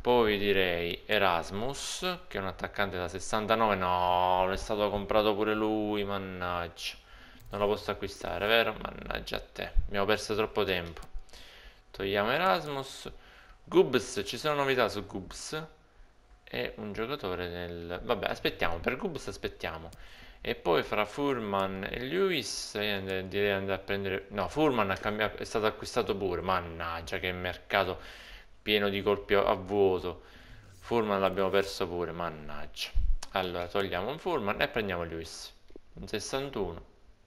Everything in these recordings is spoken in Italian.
Poi direi Erasmus, che è un attaccante da 69. No, è stato comprato pure lui, mannaggia. Non lo posso acquistare, vero? Mannaggia a te. Abbiamo perso troppo tempo. Togliamo Erasmus. Gubs, ci sono novità su Gubs. È un giocatore del... Vabbè, aspettiamo, per Gubs aspettiamo. E poi fra Furman e Lewis direi andare a prendere... No, Furman è stato acquistato pure. Mannaggia, che mercato pieno di colpi a vuoto. Furman l'abbiamo perso pure, mannaggia. Allora, togliamo un Furman e prendiamo Lewis. Un 61,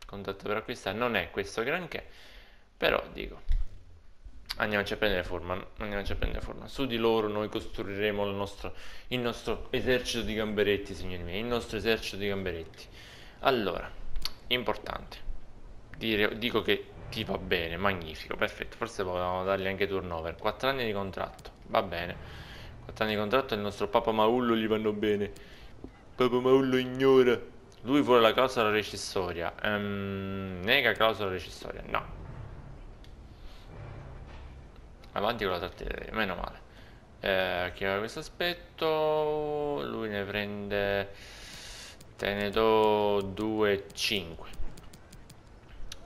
contatto per acquistare, non è questo granché, però dico, andiamoci a prendere Furman, andiamoci a prendere Furman. Su di loro noi costruiremo il nostro, il nostro esercito di gamberetti, signori miei, il nostro esercito di gamberetti. Allora, importante, dire, dico che Totti va bene, magnifico, perfetto. Forse potevamo dargli anche turnover. 4 anni di contratto, va bene. 4 anni di contratto e il nostro Papa Maullo gli vanno bene. Papa Maullo ignora. Lui vuole la clausola recissoria. Um, ehm, nega clausola recissoria, no. Avanti con la trattata, meno male. Eh, chiama questo aspetto, lui ne prende... Te ne do 2,5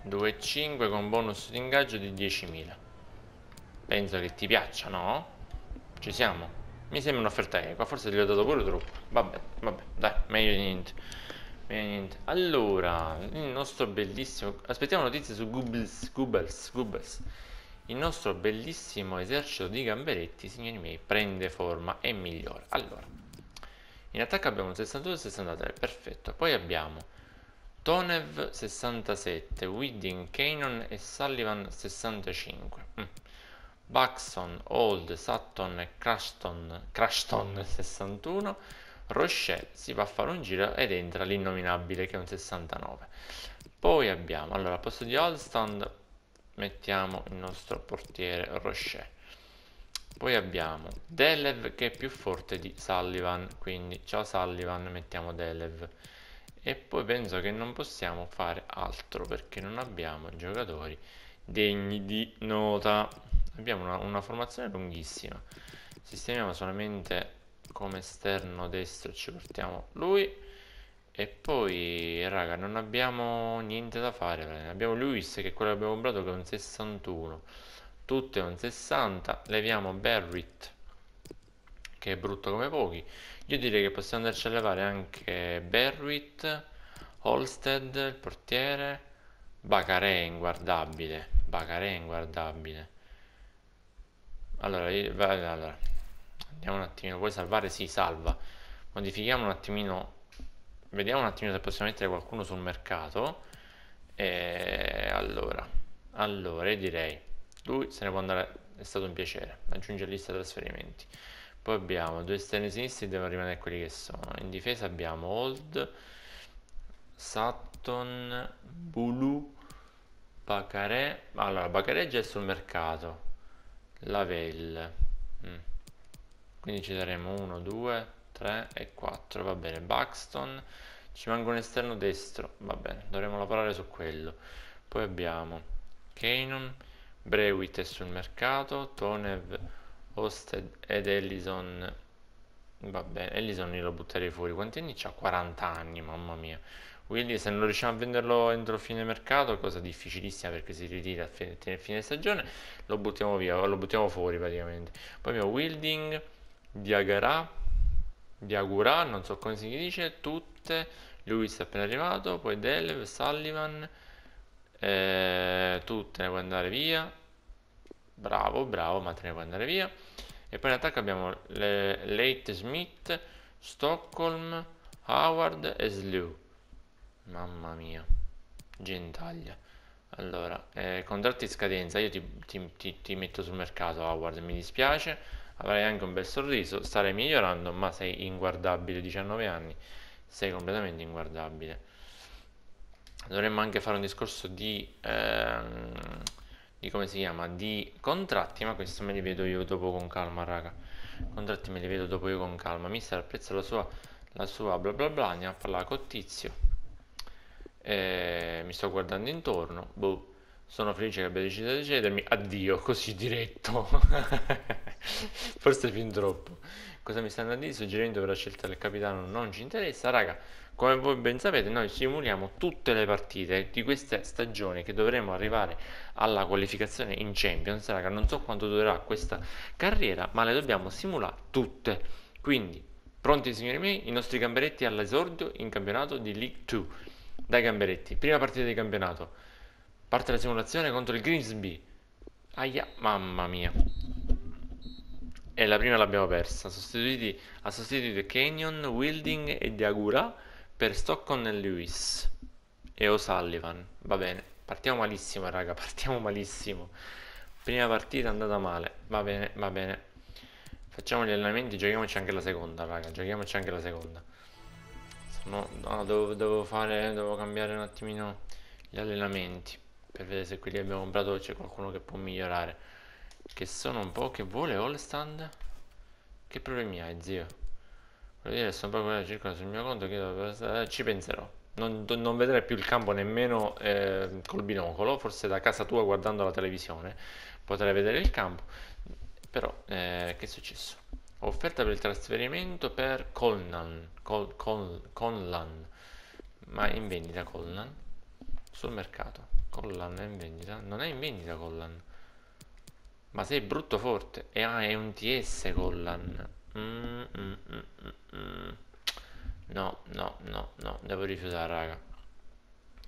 2,5 con bonus di ingaggio di 10.000 penso che ti piaccia, no? ci siamo? mi sembra un'offerta equa, forse gli ho dato pure troppo vabbè, vabbè, dai, meglio di niente meglio di niente allora, il nostro bellissimo aspettiamo notizie su Goobles, Goobles, Goobles il nostro bellissimo esercito di gamberetti, signori miei, prende forma e migliora allora in attacco abbiamo un 62 e 63, perfetto poi abbiamo Tonev 67, Whidding, Canon e Sullivan 65. Mm. Buxton, Old, Sutton e Crashton, Crashton 61. Rochelle si va a fare un giro ed entra l'innominabile che è un 69. Poi abbiamo, allora, al posto di Allstand mettiamo il nostro portiere Rochelle. Poi abbiamo Delev che è più forte di Sullivan, quindi ciao Sullivan, mettiamo Delev e poi penso che non possiamo fare altro perché non abbiamo giocatori degni di nota abbiamo una, una formazione lunghissima sistemiamo solamente come esterno destro ci portiamo lui e poi, raga, non abbiamo niente da fare. Abbiamo Luis, che è quello che abbiamo comprato, che è un 61. Tutto è un 60. Leviamo Barrett, che è brutto come pochi. Io direi che possiamo andarci a levare anche Berwit Holstead, il portiere, Bacare inguardabile, Bacare inguardabile. Allora, allora, andiamo un attimino, puoi salvare? Si sì, salva. Modifichiamo un attimino, vediamo un attimino se possiamo mettere qualcuno sul mercato. E allora, allora direi, lui se ne può andare, è stato un piacere, aggiunge lista trasferimenti. Poi abbiamo due esterni sinistri, devono rimanere quelli che sono. In difesa abbiamo Old, Sutton, Bulu, Bacare. Allora, Bacare già è sul mercato. Lavelle. Mm. Quindi ci daremo 1, 2, 3 e 4. Va bene, Buxton. Ci manca un esterno destro. Va bene, dovremo lavorare su quello. Poi abbiamo Canon Brewitt è sul mercato, Tonev Post ed Ellison. Va bene, Ellison io lo butterei fuori. Quanti anni c'ha? 40 anni, mamma mia. Willy se non riusciamo a venderlo entro fine mercato, cosa difficilissima perché si ritira a fine, a fine stagione, lo buttiamo via, lo buttiamo fuori praticamente. Poi abbiamo Wilding, Diagara, Diagura, non so come si dice, tutte, lui è appena arrivato, poi Delev, Sullivan, eh, tutte ne puoi andare via, bravo, bravo, ma te ne puoi andare via. E poi in attacco abbiamo le, Late Smith, Stockholm, Howard e Slew. Mamma mia, gentaglia. Allora, eh, contratti in scadenza, io ti, ti, ti, ti, metto sul mercato Howard, mi dispiace, avrai anche un bel sorriso, starei migliorando, ma sei inguardabile, 19 anni, sei completamente inguardabile. Dovremmo anche fare un discorso di... Ehm, di come si chiama di contratti ma questo me li vedo io dopo con calma raga contratti me li vedo dopo io con calma mister apprezza la sua la sua bla bla bla andiamo a parlare con tizio eh, mi sto guardando intorno boh sono felice che abbia deciso di cedermi. Addio, così diretto. Forse fin troppo. Cosa mi stanno a dire? Suggerimento per la scelta del capitano non ci interessa. Raga, come voi ben sapete, noi simuliamo tutte le partite di questa stagione che dovremo arrivare alla qualificazione in Champions. Raga, non so quanto durerà questa carriera, ma le dobbiamo simulare tutte. Quindi, pronti signori miei, i nostri gamberetti all'esordio in campionato di League 2. Dai gamberetti, prima partita di campionato. Parte la simulazione contro il Grimsby. Aia, mamma mia. E la prima l'abbiamo persa. Sostituiti, ha sostituito Canyon, Wilding e Diagura per Stockton e Lewis. E O'Sullivan. Va bene. Partiamo malissimo, raga. Partiamo malissimo. Prima partita è andata male. Va bene, va bene. Facciamo gli allenamenti, giochiamoci anche la seconda, raga. Giochiamoci anche la seconda. No, no devo, devo fare, devo cambiare un attimino gli allenamenti per vedere se quelli che abbiamo comprato c'è qualcuno che può migliorare che sono un po' che vuole Allstand che problemi hai zio? voglio dire sono proprio quello circola sul mio conto chiedo, eh, ci penserò non, non vedrai più il campo nemmeno eh, col binocolo forse da casa tua guardando la televisione potrai vedere il campo però eh, che è successo? offerta per il trasferimento per Colnan Col, Col, Conlan ma in vendita Colnan sul mercato Collan è in vendita? Non è in vendita Collan. Ma sei brutto forte. E ah, è un TS Collan. Mm mm, mm, mm, mm, no, no, no, no. Devo rifiutare, raga.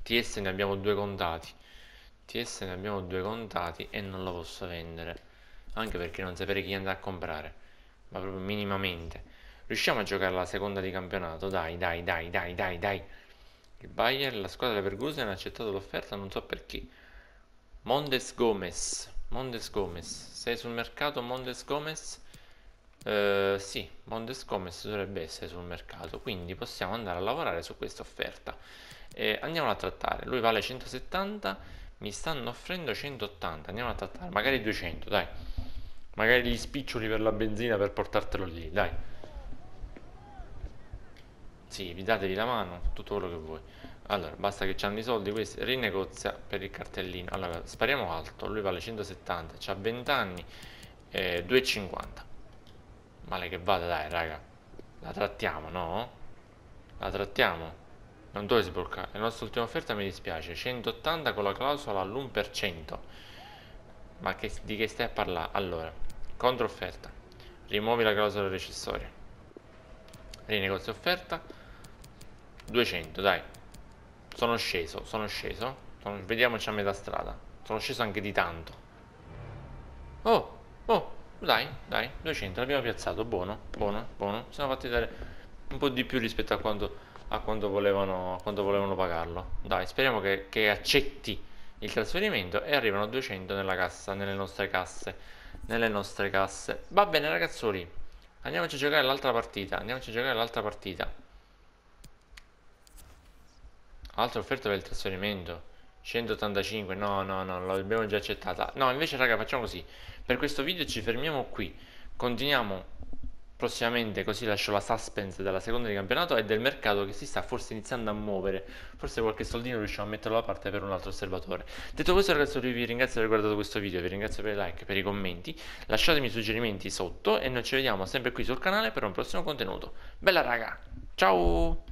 TS ne abbiamo due contati. TS ne abbiamo due contati e non lo posso vendere. Anche perché non sapere chi andare a comprare. Ma proprio minimamente. Riusciamo a giocare la seconda di campionato? Dai, dai, dai, dai, dai, dai. Il Bayern, la squadra della Vergusen, ha accettato l'offerta, non so perché. Mondes Gomez. Mondes Gomez. Sei sul mercato Mondes Gomez? Uh, eh, sì, Mondes Gomez dovrebbe essere sul mercato, quindi possiamo andare a lavorare su questa offerta. Andiamo a trattare. Lui vale 170, mi stanno offrendo 180. Andiamo a trattare, magari 200, dai. Magari gli spiccioli per la benzina per portartelo lì, dai. Sì, vi datevi la mano, tutto quello che vuoi. Allora, basta che ci hanno i soldi questi, rinegozia per il cartellino. Allora, spariamo alto, lui vale 170, c'ha 20 anni, eh, 2,50. Male che vada, dai, raga. La trattiamo, no? La trattiamo? Non dove sbloccare. La nostra ultima offerta mi dispiace, 180 con la clausola all'1%. Ma che, di che stai a parlare? Allora, controfferta. Rimuovi la clausola recessoria. Rinegozia offerta 200 dai sono sceso sono sceso sono, vediamoci a metà strada sono sceso anche di tanto oh oh dai dai 200 l'abbiamo piazzato buono buono buono Ci siamo fatti dare un po' di più rispetto a quanto, a quanto, volevano, a quanto volevano pagarlo dai speriamo che, che accetti il trasferimento e arrivano 200 nella cassa nelle nostre casse nelle nostre casse va bene ragazzuoli andiamoci a giocare l'altra partita andiamoci a giocare l'altra partita Altra offerta per il trasferimento. 185, no, no, no, l'abbiamo già accettata. No, invece raga, facciamo così. Per questo video ci fermiamo qui. Continuiamo prossimamente, così lascio la suspense della seconda di campionato e del mercato che si sta forse iniziando a muovere. Forse qualche soldino riusciamo a metterlo da parte per un altro osservatore. Detto questo ragazzi, vi ringrazio per aver guardato questo video, vi ringrazio per i like, per i commenti. Lasciatemi suggerimenti sotto e noi ci vediamo sempre qui sul canale per un prossimo contenuto. Bella raga, ciao!